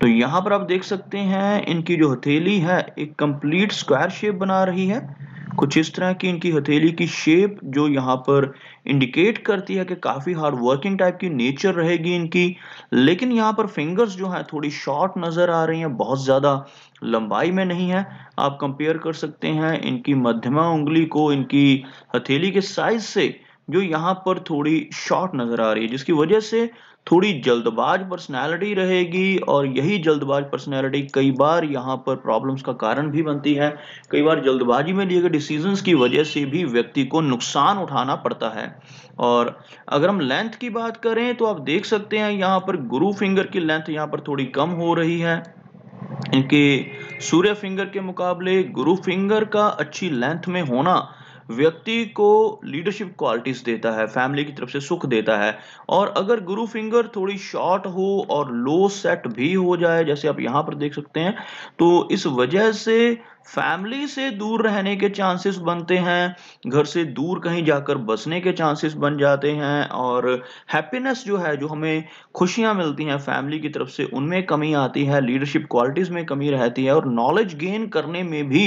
तो यहाँ पर आप देख सकते हैं इनकी जो हथेली है एक कंप्लीट स्क्वायर शेप बना रही है कुछ इस तरह की इनकी हथेली की शेप जो यहाँ पर इंडिकेट करती है कि काफ़ी हार्ड वर्किंग टाइप की नेचर रहेगी इनकी लेकिन यहाँ पर फिंगर्स जो है थोड़ी शॉर्ट नज़र आ रही हैं बहुत ज़्यादा लंबाई में नहीं है आप कंपेयर कर सकते हैं इनकी मध्यमा उंगली को इनकी हथेली के साइज से जो यहाँ पर थोड़ी शॉर्ट नज़र आ रही है जिसकी वजह से थोड़ी जल्दबाज पर्सनैलिटी रहेगी और यही जल्दबाज पर्सनैलिटी कई बार यहाँ पर प्रॉब्लम्स का कारण भी बनती है कई बार जल्दबाजी में लिए गए डिसीजंस की वजह से भी व्यक्ति को नुकसान उठाना पड़ता है और अगर हम लेंथ की बात करें तो आप देख सकते हैं यहाँ पर गुरु फिंगर की लेंथ यहाँ पर थोड़ी कम हो रही है इनके सूर्य फिंगर के मुकाबले गुरु फिंगर का अच्छी लेंथ में होना व्यक्ति को लीडरशिप क्वालिटीज देता है फैमिली की तरफ से सुख देता है और अगर गुरु फिंगर थोड़ी शॉर्ट हो और लो सेट भी हो जाए जैसे आप यहाँ पर देख सकते हैं तो इस वजह से फैमिली से दूर रहने के चांसेस बनते हैं घर से दूर कहीं जाकर बसने के चांसेस बन जाते हैं और हैप्पीनेस जो है जो हमें खुशियां मिलती हैं फैमिली की तरफ से उनमें कमी आती है लीडरशिप क्वालिटीज़ में कमी रहती है और नॉलेज गेन करने में भी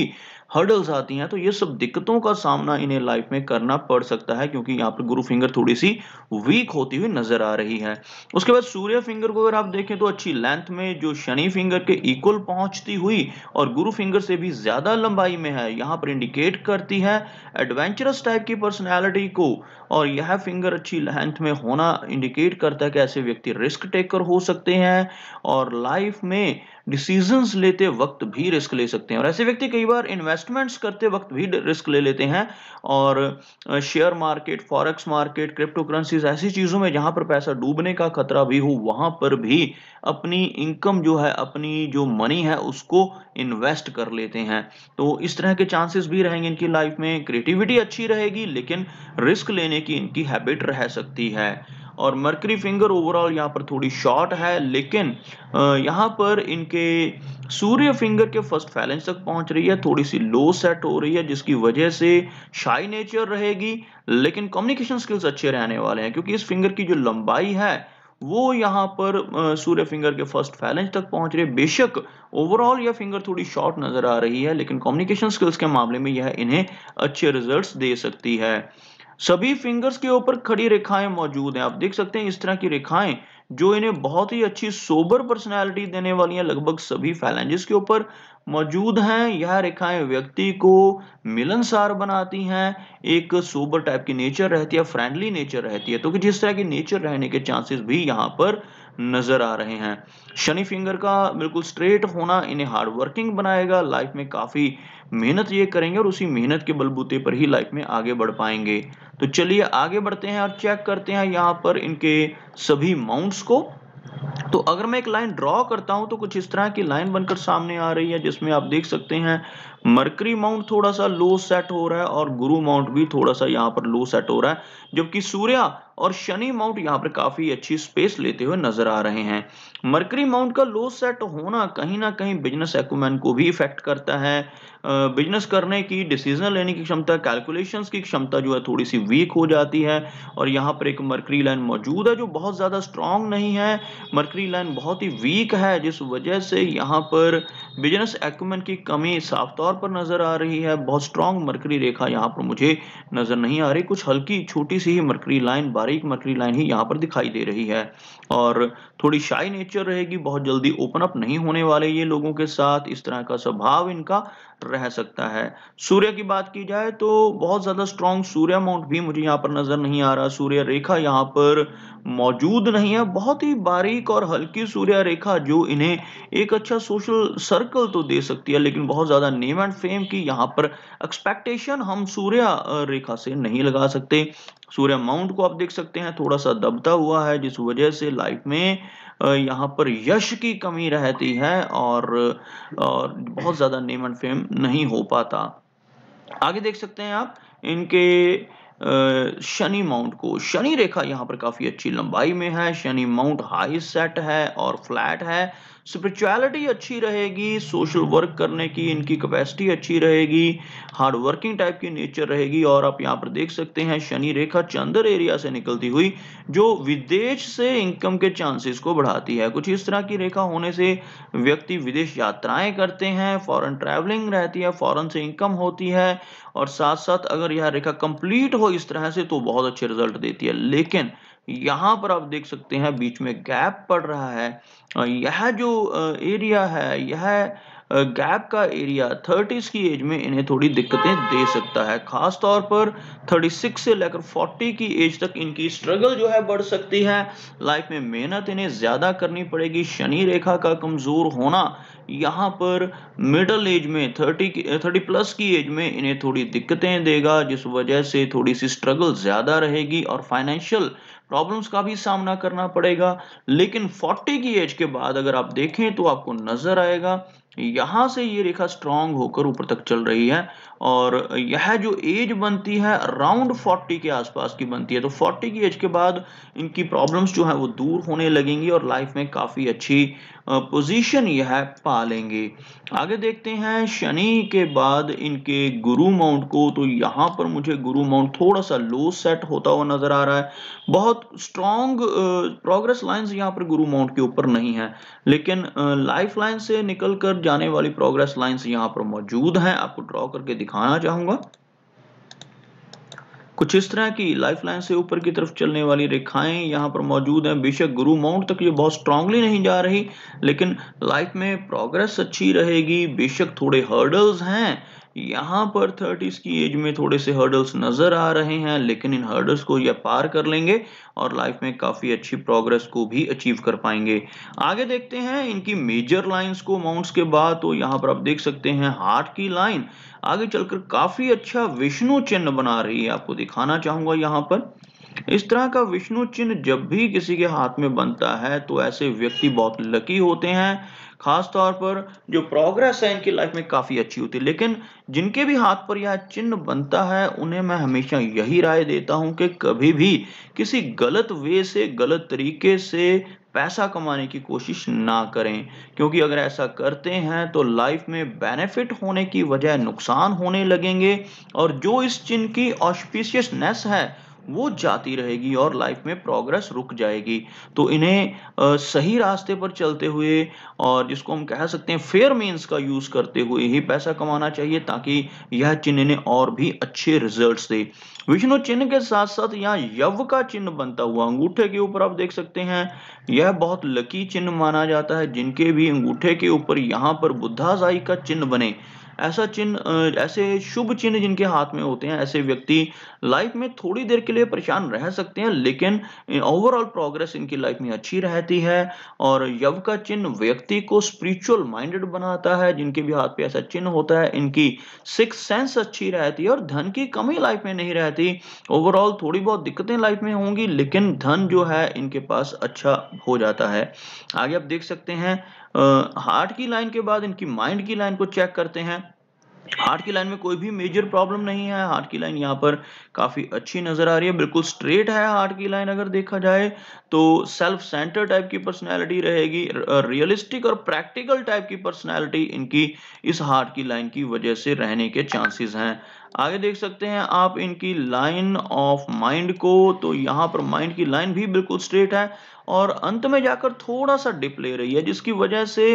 हर्डल्स आती हैं तो ये सब दिक्कतों का सामना इन्हें लाइफ में करना पड़ सकता है क्योंकि यहाँ पर गुरु फिंगर थोड़ी सी वीक होती हुई नजर आ रही है उसके बाद सूर्य फिंगर को अगर आप देखें तो अच्छी लेंथ में जो शनि फिंगर के इक्वल पहुंचती हुई और गुरु फिंगर से भी ज्यादा लंबाई में है यहाँ पर इंडिकेट करती है एडवेंचरस टाइप की पर्सनैलिटी को और यह फिंगर अच्छी लेंथ में होना इंडिकेट करता है कि ऐसे व्यक्ति रिस्क टेकर हो सकते हैं और लाइफ में डिसीजंस लेते वक्त भी रिस्क ले सकते हैं और ऐसे व्यक्ति कई बार इन्वेस्टमेंट्स करते वक्त भी रिस्क ले लेते हैं और share market forex market crypto currencies ऐसी चीज़ों में जहां पर पैसा डूबने का खतरा भी हो वहां पर भी अपनी इनकम जो है अपनी जो मनी है उसको इन्वेस्ट कर लेते हैं तो इस तरह के चांसेस भी रहेंगे इनकी लाइफ में क्रिएटिविटी अच्छी रहेगी लेकिन रिस्क लेने की इनकी हैबिट रह सकती है और मर्करी फिंगर ओवरऑल यहाँ पर थोड़ी शॉर्ट है लेकिन यहाँ पर इनके सूर्य फिंगर के फर्स्ट फैलेंस तक पहुंच रही है थोड़ी सी लो सेट हो रही है जिसकी वजह से शाई नेचर रहेगी लेकिन कम्युनिकेशन स्किल्स अच्छे रहने वाले हैं क्योंकि इस फिंगर की जो लंबाई है वो यहाँ पर सूर्य फिंगर के फर्स्ट फैलेंस तक पहुंच रही है बेशक ओवरऑल यह फिंगर थोड़ी शॉर्ट नजर आ रही है लेकिन कम्युनिकेशन स्किल्स के मामले में यह इन्हें अच्छे रिजल्ट दे सकती है सभी फिंगर्स के ऊपर खड़ी रेखाएं मौजूद हैं आप देख सकते हैं इस तरह की रेखाएं जो इन्हें बहुत ही अच्छी सोबर पर्सनैलिटी देने वाली हैं लगभग सभी फैलेंजेस के ऊपर मौजूद हैं यह रेखाएं व्यक्ति को मिलनसार बनाती हैं एक सोबर टाइप की नेचर रहती है फ्रेंडली नेचर रहती है तो कि जिस तरह की नेचर रहने के चांसेस भी यहाँ पर नज़र आ रहे हैं शनि फिंगर का बिल्कुल स्ट्रेट होना इन्हें हार्ड वर्किंग बनाएगा लाइफ में काफ़ी मेहनत ये करेंगे और उसी मेहनत के बलबूते पर ही लाइफ में आगे बढ़ पाएंगे तो चलिए आगे बढ़ते हैं और चेक करते हैं यहाँ पर इनके सभी माउंट्स को तो अगर मैं एक लाइन ड्रॉ करता हूं तो कुछ इस तरह की लाइन बनकर सामने आ रही है जिसमें आप देख सकते हैं मरकरी माउंट थोड़ा सा लो सेट हो रहा है और गुरु माउंट भी थोड़ा सा यहाँ पर लो सेट हो रहा है जबकि सूर्या और शनि माउंट यहाँ पर काफी अच्छी स्पेस लेते हुए नजर आ रहे हैं मरकरी माउंट का लो सेट होना कहीं ना कहीं बिजनेस एक्मेंट को भी इफेक्ट करता है बिजनेस करने की डिसीजन लेने की क्षमता कैलकुलेशंस की क्षमता जो है थोड़ी सी वीक हो जाती है और यहाँ पर एक मरकरी लाइन मौजूद है जो बहुत ज़्यादा स्ट्रांग नहीं है मरकरी लाइन बहुत ही वीक है जिस वजह से यहाँ पर बिजनेस एक्यूमेन की कमी साफ तौर तौर पर नजर आ रही है बहुत स्ट्रांग मरकरी रेखा यहाँ पर मुझे नजर नहीं आ रही कुछ हल्की छोटी सी ही मरकरी लाइन बारीक मरकरी लाइन ही यहाँ पर दिखाई दे रही है और थोड़ी शाई नेचर रहेगी बहुत जल्दी ओपन अप नहीं होने वाले ये लोगों के साथ इस तरह का स्वभाव इनका रह सकता है सूर्य की बात की जाए तो बहुत ज़्यादा स्ट्रॉन्ग सूर्य माउंट भी मुझे यहाँ पर नज़र नहीं आ रहा सूर्य रेखा यहाँ पर मौजूद नहीं है बहुत ही बारीक और हल्की सूर्य रेखा जो इन्हें एक अच्छा सोशल सर्कल तो दे सकती है लेकिन बहुत ज़्यादा नेम एंड फेम की यहाँ पर एक्सपेक्टेशन हम सूर्य रेखा से नहीं लगा सकते सूर्य माउंट को आप देख सकते हैं थोड़ा सा दबता हुआ है जिस वजह से लाइफ में यहाँ पर यश की कमी रहती है और, और बहुत ज़्यादा नेम एंड फेम नहीं हो पाता आगे देख सकते हैं आप इनके शनि माउंट को शनि रेखा यहाँ पर काफ़ी अच्छी लंबाई में है शनि माउंट हाई सेट है और फ्लैट है स्पिरिचुअलिटी अच्छी रहेगी सोशल वर्क करने की इनकी कैपेसिटी अच्छी रहेगी हार्ड वर्किंग टाइप की नेचर रहेगी और आप यहाँ पर देख सकते हैं शनि रेखा चंद्र एरिया से निकलती हुई जो विदेश से इनकम के चांसेस को बढ़ाती है कुछ इस तरह की रेखा होने से व्यक्ति विदेश यात्राएं करते हैं फॉरन ट्रैवलिंग रहती है फॉरन से इनकम होती है और साथ साथ अगर यह रेखा कंप्लीट हो इस तरह से तो बहुत अच्छे रिजल्ट देती है लेकिन यहाँ पर आप देख सकते हैं बीच में गैप पड़ रहा है यह जो एरिया है यह गैप का एरिया 30s की एज में इन्हें थोड़ी दिक्कतें दे सकता है खास तौर पर 36 से लेकर 40 की एज तक इनकी स्ट्रगल जो है बढ़ सकती है लाइफ में मेहनत इन्हें ज़्यादा करनी पड़ेगी शनि रेखा का कमज़ोर होना यहाँ पर मिडल एज में 30 थर्टी प्लस की एज में इन्हें थोड़ी दिक्कतें देगा जिस वजह से थोड़ी सी स्ट्रगल ज़्यादा रहेगी और फाइनेंशियल प्रॉब्लम्स का भी सामना करना पड़ेगा लेकिन 40 की एज के बाद अगर आप देखें तो आपको नजर आएगा यहाँ से ये रेखा स्ट्रांग होकर ऊपर तक चल रही है और यह जो एज बनती है अराउंड 40 के आसपास की बनती है तो 40 की एज के बाद इनकी प्रॉब्लम्स जो है वो दूर होने लगेंगी और लाइफ में काफ़ी अच्छी पोजीशन यह पा लेंगे आगे देखते हैं शनि के बाद इनके गुरु माउंट को तो यहाँ पर मुझे गुरु माउंट थोड़ा सा लो सेट होता हुआ नज़र आ रहा है बहुत स्ट्रॉन्ग प्रोग्रेस लाइन यहाँ पर गुरु माउंट के ऊपर नहीं है लेकिन लाइफ लाइन से निकल कर जाने वाली प्रोग्रेस लाइंस यहां पर मौजूद हैं आपको ड्रॉ करके दिखाना चाहूंगा कुछ इस तरह की लाइफ लाइन से ऊपर की तरफ चलने वाली रेखाएं यहाँ पर मौजूद हैं बेशक गुरु माउंट तक ये बहुत स्ट्रांगली नहीं जा रही लेकिन लाइफ में प्रोग्रेस अच्छी रहेगी बेशक थोड़े हर्डल्स हैं यहाँ पर थर्टीज की एज में थोड़े से हर्डल्स नज़र आ रहे हैं लेकिन इन हर्डल्स को यह पार कर लेंगे और लाइफ में काफ़ी अच्छी प्रोग्रेस को भी अचीव कर पाएंगे आगे देखते हैं इनकी मेजर लाइंस को माउंट्स के बाद तो यहाँ पर आप देख सकते हैं हार्ट की लाइन आगे चलकर काफ़ी अच्छा विष्णु चिन्ह बना रही है आपको दिखाना चाहूंगा यहाँ पर इस तरह का विष्णु चिन्ह जब भी किसी के हाथ में बनता है तो ऐसे व्यक्ति बहुत लकी होते हैं खास तौर पर जो प्रोग्रेस है इनकी लाइफ में काफ़ी अच्छी होती है लेकिन जिनके भी हाथ पर यह चिन्ह बनता है उन्हें मैं हमेशा यही राय देता हूं कि कभी भी किसी गलत वे से गलत तरीके से पैसा कमाने की कोशिश ना करें क्योंकि अगर ऐसा करते हैं तो लाइफ में बेनिफिट होने की वजह नुकसान होने लगेंगे और जो इस चिन्ह की ऑस्पिशियसनेस है वो जाती रहेगी और लाइफ में प्रोग्रेस रुक जाएगी तो इन्हें सही रास्ते पर चलते हुए और जिसको हम कह सकते हैं फेयर मीन्स का यूज़ करते हुए ही पैसा कमाना चाहिए ताकि यह चिन्ह इन्हें और भी अच्छे रिजल्ट दे विष्णु चिन्ह के साथ साथ यहाँ यव का चिन्ह बनता हुआ अंगूठे के ऊपर आप देख सकते हैं यह बहुत लकी चिन्ह माना जाता है जिनके भी अंगूठे के ऊपर यहाँ पर बुद्धाजाई का चिन्ह बने ऐसा चिन्ह ऐसे शुभ चिन्ह जिनके हाथ में होते हैं ऐसे व्यक्ति लाइफ में थोड़ी देर के लिए परेशान रह सकते हैं लेकिन ओवरऑल प्रोग्रेस इनकी लाइफ में अच्छी रहती है और यव का चिन्ह व्यक्ति को स्पिरिचुअल माइंडेड बनाता है जिनके भी हाथ पे ऐसा चिन्ह होता है इनकी सिक्स सेंस अच्छी रहती है और धन की कमी लाइफ में नहीं रहती ओवरऑल थोड़ी बहुत दिक्कतें लाइफ में होंगी लेकिन धन जो है इनके पास अच्छा हो जाता है आगे आप देख सकते हैं हार्ट की लाइन के बाद इनकी माइंड की लाइन को चेक करते हैं हार्ट की लाइन में कोई भी मेजर प्रॉब्लम नहीं है हार्ट की लाइन यहाँ पर काफ़ी अच्छी नज़र आ रही है बिल्कुल स्ट्रेट है हार्ट की लाइन अगर देखा जाए तो सेल्फ सेंटर टाइप की पर्सनैलिटी रहेगी रियलिस्टिक और प्रैक्टिकल टाइप की पर्सनैलिटी इनकी इस हार्ट की लाइन की वजह से रहने के चांसेस हैं आगे देख सकते हैं आप इनकी लाइन ऑफ माइंड को तो यहाँ पर माइंड की लाइन भी बिल्कुल स्ट्रेट है और अंत में जाकर थोड़ा सा डिप ले रही है जिसकी वजह से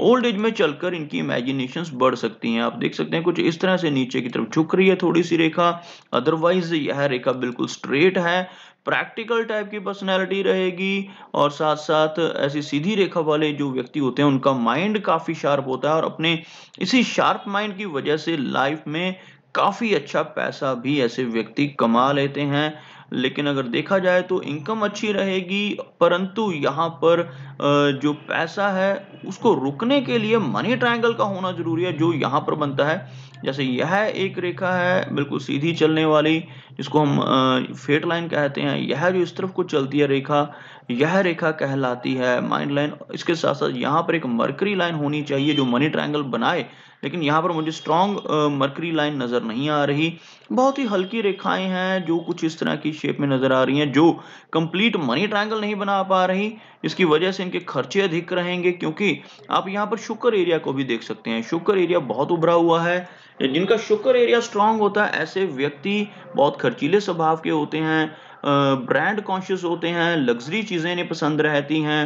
ओल्ड एज में चलकर इनकी इमेजिनेशंस बढ़ सकती हैं आप देख सकते हैं कुछ इस तरह से नीचे की तरफ झुक रही है थोड़ी सी रेखा अदरवाइज यह रेखा बिल्कुल स्ट्रेट है प्रैक्टिकल टाइप की पर्सनैलिटी रहेगी और साथ साथ ऐसी सीधी रेखा वाले जो व्यक्ति होते हैं उनका माइंड काफ़ी शार्प होता है और अपने इसी शार्प माइंड की वजह से लाइफ में काफ़ी अच्छा पैसा भी ऐसे व्यक्ति कमा लेते हैं लेकिन अगर देखा जाए तो इनकम अच्छी रहेगी परंतु यहाँ पर जो पैसा है उसको रुकने के लिए मनी ट्रायंगल का होना जरूरी है जो यहाँ पर बनता है जैसे यह एक रेखा है बिल्कुल सीधी चलने वाली जिसको हम फेट लाइन कहते हैं यह जो इस तरफ को चलती है रेखा यह रेखा कहलाती है माइंड लाइन इसके साथ साथ यहाँ पर एक मर्करी लाइन होनी चाहिए जो मनी ट्राइंगल बनाए लेकिन यहाँ पर मुझे स्ट्रॉन्ग मर्करी लाइन नज़र नहीं आ रही बहुत ही हल्की रेखाएं हैं जो कुछ इस तरह की शेप में नज़र आ रही हैं जो कंप्लीट मनी ट्रायंगल नहीं बना पा रही इसकी वजह से इनके खर्चे अधिक रहेंगे क्योंकि आप यहाँ पर शुक्र एरिया को भी देख सकते हैं शुक्र एरिया बहुत उभरा हुआ है जिनका शुक्र एरिया स्ट्रांग होता है ऐसे व्यक्ति बहुत खर्चीले स्वभाव के होते हैं ब्रांड कॉन्शियस होते हैं लग्जरी चीज़ें इन्हें पसंद रहती हैं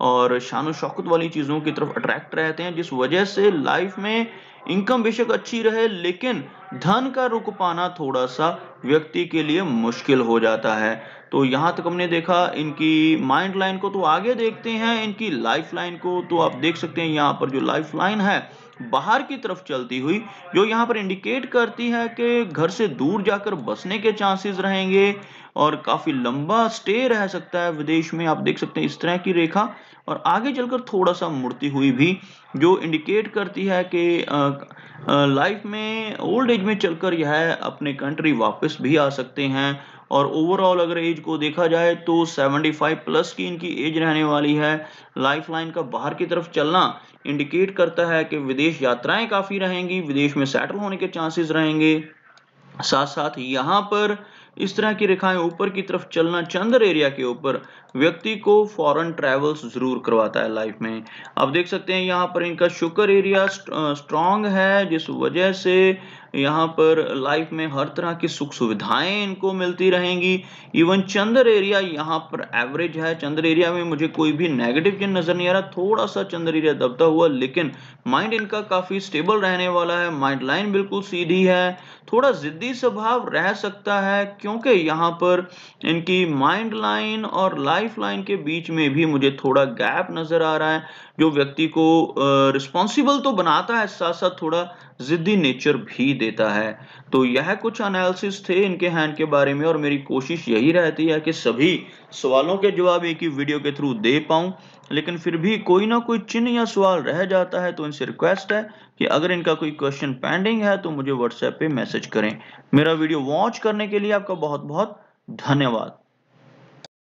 और शान शौकत वाली चीज़ों की तरफ अट्रैक्ट रहते हैं जिस वजह से लाइफ में इनकम बेशक अच्छी रहे लेकिन धन का रुक पाना थोड़ा सा व्यक्ति के लिए मुश्किल हो जाता है तो यहाँ तक हमने देखा इनकी माइंड लाइन को तो आगे देखते हैं इनकी लाइफ लाइन को तो आप देख सकते हैं यहाँ पर जो लाइफ लाइन है बाहर की तरफ चलती हुई जो यहाँ पर इंडिकेट करती है कि घर से दूर जाकर बसने के चांसेस रहेंगे और काफ़ी लंबा स्टे रह सकता है विदेश में आप देख सकते हैं इस तरह की रेखा और आगे चलकर थोड़ा सा मुड़ती हुई भी जो इंडिकेट करती है कि लाइफ में ओल्ड एज में चलकर यह अपने कंट्री वापस भी आ सकते हैं और ओवरऑल अगर एज को देखा जाए तो 75 प्लस की इनकी एज रहने वाली है लाइफ लाइन का बाहर की तरफ चलना इंडिकेट करता है कि विदेश यात्राएं काफ़ी रहेंगी विदेश में सेटल होने के चांसेस रहेंगे साथ साथ यहाँ पर इस तरह की रेखाएं ऊपर की तरफ चलना चंद्र एरिया के ऊपर व्यक्ति को फॉरेन ट्रेवल्स जरूर करवाता है लाइफ में आप देख सकते हैं यहाँ पर इनका शुक्र एरिया स्ट्रांग है जिस वजह से यहाँ पर लाइफ में हर तरह की सुख सुविधाएं इनको मिलती रहेंगी इवन चंद्र एरिया यहाँ पर एवरेज है चंद्र एरिया में मुझे कोई भी नेगेटिव चिन्ह नजर नहीं आ रहा थोड़ा सा चंद्र एरिया दबता हुआ लेकिन माइंड इनका काफी स्टेबल रहने वाला है माइंड लाइन बिल्कुल सीधी है थोड़ा जिद्दी स्वभाव रह सकता है क्योंकि यहाँ पर इनकी माइंड लाइन और लाइफ लाइन के बीच में भी मुझे थोड़ा गैप नजर आ रहा है जो व्यक्ति को रिस्पॉन्सिबल तो बनाता है साथ साथ थोड़ा जिद्दी नेचर भी देता है तो यह कुछ एनालिसिस थे इनके हैंड के बारे में और मेरी कोशिश यही रहती है कि सभी सवालों के जवाब एक ही वीडियो के थ्रू दे पाऊं लेकिन फिर भी कोई ना कोई चिन्ह या सवाल रह जाता है तो इनसे रिक्वेस्ट है कि अगर इनका कोई क्वेश्चन पेंडिंग है तो मुझे व्हाट्सएप पे मैसेज करें मेरा वीडियो वॉच करने के लिए आपका बहुत बहुत धन्यवाद